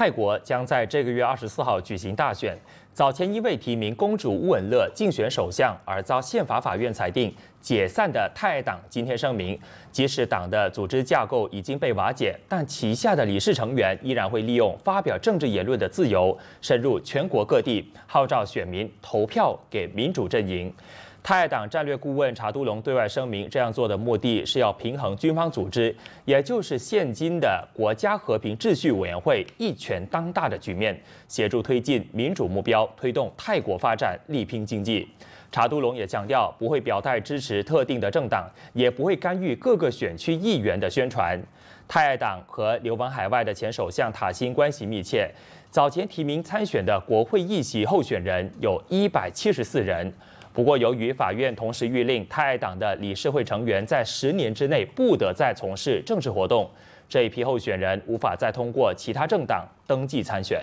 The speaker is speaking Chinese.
泰国将在这个月二十四号举行大选。早前因为提名公主乌文乐竞选首相而遭宪法法院裁定解散的泰党，今天声明，即使党的组织架构已经被瓦解，但旗下的理事成员依然会利用发表政治言论的自由，深入全国各地号召选民投票给民主阵营。泰爱党战略顾问查都龙对外声明，这样做的目的是要平衡军方组织，也就是现今的国家和平秩序委员会一权当大的局面，协助推进民主目标，推动泰国发展，力拼经济。查都龙也强调，不会表态支持特定的政党，也不会干预各个选区议员的宣传。泰爱党和流亡海外的前首相塔辛关系密切。早前提名参选的国会议席候选人有一百七十四人。不过，由于法院同时谕令泰爱党的理事会成员在十年之内不得再从事政治活动，这一批候选人无法再通过其他政党登记参选。